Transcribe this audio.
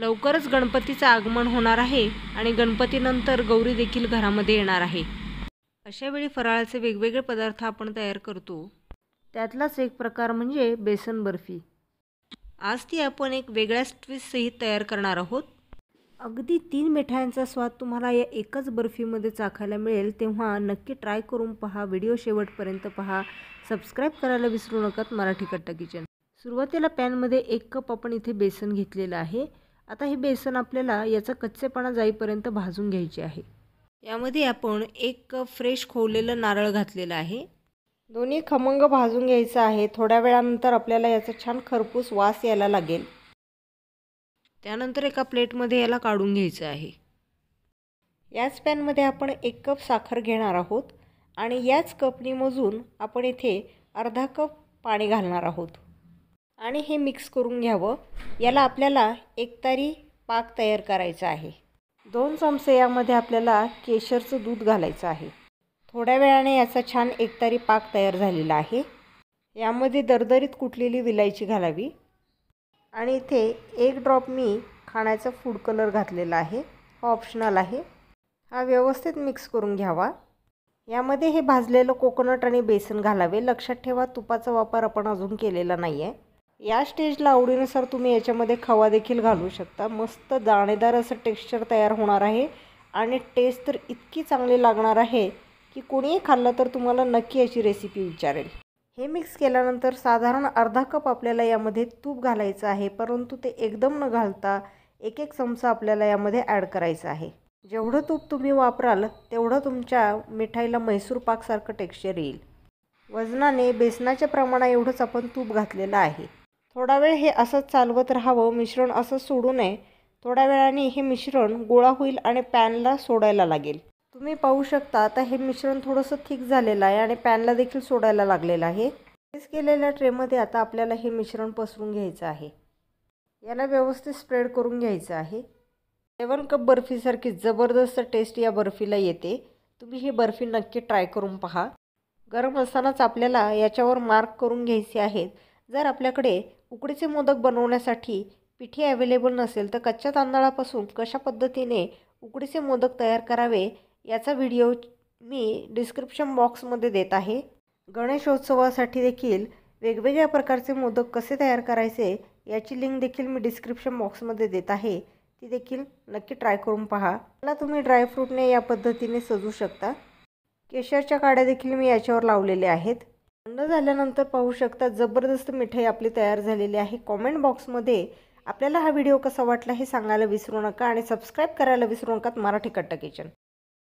लवकरच गणपतीचं आगमन होणार आहे आणि गणपतीनंतर गौरी देखील घरामध्ये येणार आहे अशा वेळी फराळाचे वेगवेगळे पदार्थ आपण तयार करतो त्यातलाच एक प्रकार म्हणजे बेसन बर्फी आज ती आपण एक वेगळ्याच ट्विस्टसहित तयार करणार आहोत अगदी तीन मिठायांचा स्वाद तुम्हाला या एकच बर्फीमध्ये चाखायला मिळेल तेव्हा नक्की ट्राय करून पहा व्हिडिओ शेवटपर्यंत पहा सबस्क्राईब करायला विसरू नका मराठी कट्टा किचन सुरुवातीला पॅनमध्ये एक कप आपण इथे बेसन घेतलेलं आहे आता हे बेसन आपल्याला याचा कच्चेपणा जाईपर्यंत भाजून घ्यायचे आहे यामध्ये आपण एक कप फ्रेश खोवलेलं नारळ घातलेलं आहे दोन्ही खमंग भाजून घ्यायचं आहे थोड्या वेळानंतर आपल्याला याचा छान खरपूस वास यायला लागेल त्यानंतर एका प्लेटमध्ये याला काढून घ्यायचं आहे याच पॅनमध्ये आपण एक कप साखर घेणार आहोत आणि याच कपनी मोजून आपण इथे अर्धा कप पाणी घालणार आहोत आणि हे मिक्स करून घ्यावं याला आपल्याला एकतारी पाक तयार करायचा आहे दोन चमचे यामध्ये आपल्याला केशरचं दूध घालायचं आहे थोड्या वेळाने याचा छान एकतारी पाक तयार झालेला आहे यामध्ये दरदरीत कुटलेली विलायची घालावी आणि इथे एक ड्रॉप मी खाण्याचा फूड कलर घातलेला आहे हा ऑप्शनल आहे हा व्यवस्थित मिक्स करून घ्यावा यामध्ये हे भाजलेलं कोकोनट आणि बेसन घालावे लक्षात ठेवा तुपाचा वापर आपण अजून केलेला नाही आहे या स्टेजला आवडीनुसार तुम्ही याच्यामध्ये खवा देखील घालू शकता मस्त दाणेदार असं टेक्स्चर तयार होणार आहे आणि टेस्ट तर इतकी चांगली लागणार आहे की कोणीही खाल्लं तर तुम्हाला नक्की याची रेसिपी विचारेल हे मिक्स केल्यानंतर साधारण अर्धा कप आपल्याला यामध्ये तूप घालायचं आहे परंतु ते एकदम न घालता एक एक चमचा आपल्याला यामध्ये ॲड करायचं आहे जेवढं तूप तुम्ही वापराल तेवढं तुमच्या मिठाईला म्हैसूर पाकसारखं टेक्स्चर येईल वजनाने बेसनाच्या प्रमाणा एवढंच आपण तूप घातलेलं आहे थोडा वेळ हे असंच चालवत राहावं मिश्रण असं सोडू नये थोड्या वेळाने हे मिश्रण गोळा होईल आणि पॅनला सोडायला लागेल तुम्ही पाहू शकता आता हे मिश्रण थोडंसं थिक झालेलं आहे आणि पॅनला देखील सोडायला लागलेलं आहे फ्रीज केलेल्या ट्रेमध्ये आता आपल्याला हे मिश्रण पसरून घ्यायचं आहे याला व्यवस्थित स्प्रेड करून घ्यायचं आहे सेवन कप बर्फीसारखी जबरदस्त टेस्ट या बर्फीला येते तुम्ही ही बर्फी नक्की ट्राय करून पहा गरम असतानाच आपल्याला याच्यावर मार्क करून घ्यायचे आहेत जर आपल्याकडे उकडीचे मोदक बनवण्यासाठी पिठी अवेलेबल नसेल तर कच्च्या तांदळापासून कशा पद्धतीने उकडीचे मोदक तयार करावे याचा व्हिडिओ मी डिस्क्रिप्शन बॉक्समध्ये देत आहे गणेशोत्सवासाठी देखील वेगवेगळ्या प्रकारचे मोदक कसे तयार करायचे याची लिंक देखील मी डिस्क्रिप्शन बॉक्समध्ये देत आहे ती देखील नक्की ट्राय करून पहा मला तुम्ही ड्रायफ्रूटने या पद्धतीने सजू शकता केशरच्या काड्या देखील मी याच्यावर लावलेल्या आहेत न झाल्यानंतर पाहू शकता जबरदस्त मिठाई आपली तयार झालेली आहे कॉमेंट बॉक्समध्ये आपल्याला हा व्हिडिओ कसा वाटला हे सांगायला विसरू नका आणि सबस्क्राईब करायला विसरू नका मराठी कट्टा किचन